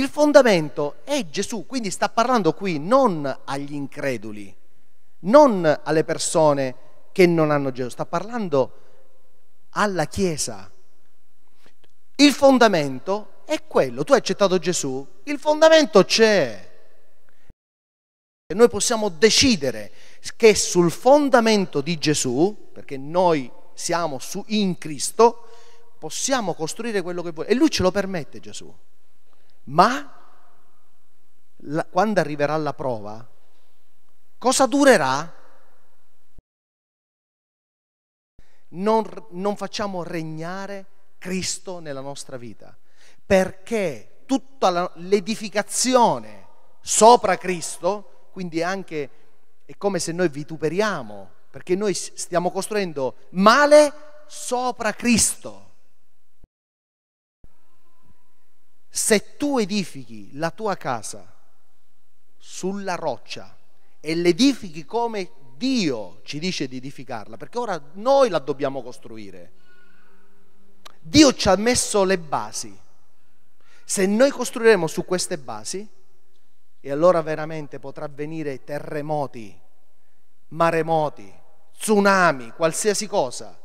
Il fondamento è Gesù, quindi sta parlando qui non agli increduli, non alle persone che non hanno Gesù, sta parlando alla Chiesa. Il fondamento è quello, tu hai accettato Gesù, il fondamento c'è. E noi possiamo decidere che sul fondamento di Gesù, perché noi siamo su, in Cristo, possiamo costruire quello che vuole. E lui ce lo permette Gesù ma la, quando arriverà la prova, cosa durerà? Non, non facciamo regnare Cristo nella nostra vita, perché tutta la, l'edificazione sopra Cristo, quindi anche è come se noi vituperiamo, perché noi stiamo costruendo male sopra Cristo. Se tu edifichi la tua casa sulla roccia e l'edifichi come Dio ci dice di edificarla, perché ora noi la dobbiamo costruire. Dio ci ha messo le basi. Se noi costruiremo su queste basi, e allora veramente potrà avvenire terremoti, maremoti, tsunami, qualsiasi cosa,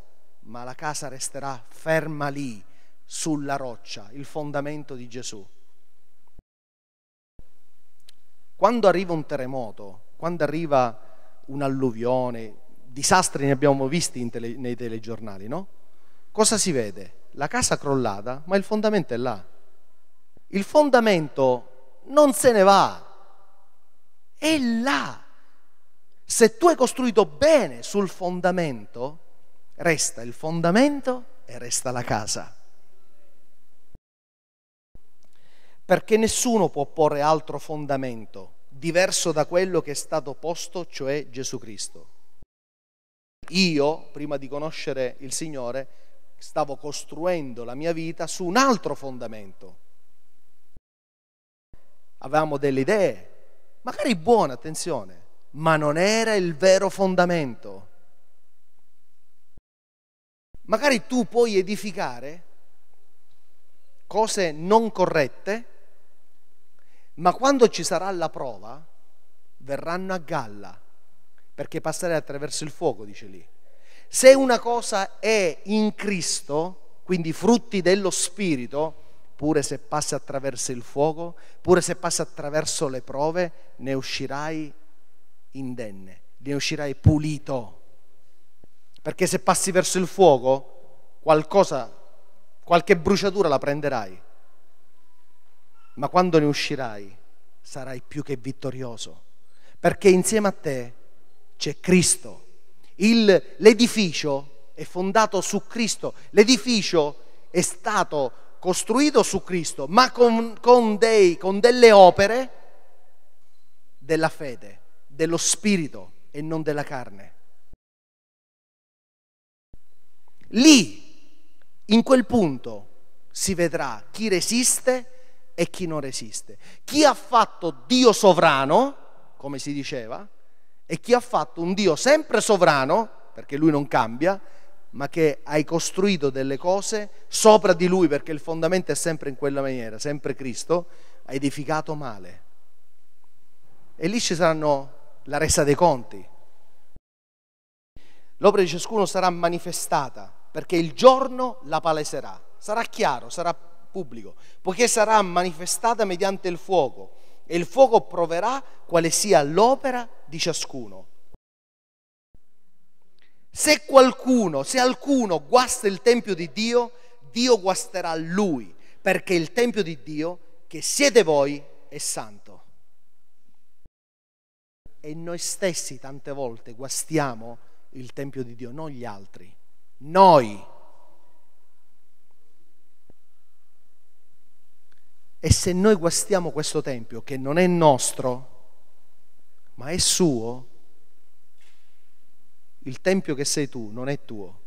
ma la casa resterà ferma lì sulla roccia, il fondamento di Gesù. Quando arriva un terremoto, quando arriva un'alluvione, disastri ne abbiamo visti tele, nei telegiornali, no? Cosa si vede? La casa crollata, ma il fondamento è là. Il fondamento non se ne va, è là. Se tu hai costruito bene sul fondamento, resta il fondamento e resta la casa. perché nessuno può porre altro fondamento diverso da quello che è stato posto, cioè Gesù Cristo. Io, prima di conoscere il Signore, stavo costruendo la mia vita su un altro fondamento. Avevamo delle idee, magari buone, attenzione, ma non era il vero fondamento. Magari tu puoi edificare cose non corrette ma quando ci sarà la prova, verranno a galla, perché passerai attraverso il fuoco, dice lì. Se una cosa è in Cristo, quindi frutti dello Spirito, pure se passi attraverso il fuoco, pure se passi attraverso le prove, ne uscirai indenne, ne uscirai pulito. Perché se passi verso il fuoco, qualcosa, qualche bruciatura la prenderai ma quando ne uscirai sarai più che vittorioso, perché insieme a te c'è Cristo. Il, l'edificio è fondato su Cristo, l'edificio è stato costruito su Cristo, ma con, con, dei, con delle opere della fede, dello spirito e non della carne. Lì, in quel punto, si vedrà chi resiste e chi non resiste. Chi ha fatto Dio sovrano, come si diceva, e chi ha fatto un Dio sempre sovrano, perché lui non cambia, ma che hai costruito delle cose sopra di lui, perché il fondamento è sempre in quella maniera, sempre Cristo, ha edificato male. E lì ci saranno la resa dei conti. L'opera di ciascuno sarà manifestata, perché il giorno la paleserà. Sarà chiaro, sarà pubblico, poiché sarà manifestata mediante il fuoco e il fuoco proverà quale sia l'opera di ciascuno. Se qualcuno, se alcuno guasta il tempio di Dio, Dio guasterà lui, perché il tempio di Dio, che siete voi, è santo. E noi stessi tante volte guastiamo il tempio di Dio, non gli altri. Noi E se noi guastiamo questo tempio che non è nostro, ma è suo, il tempio che sei tu non è tuo.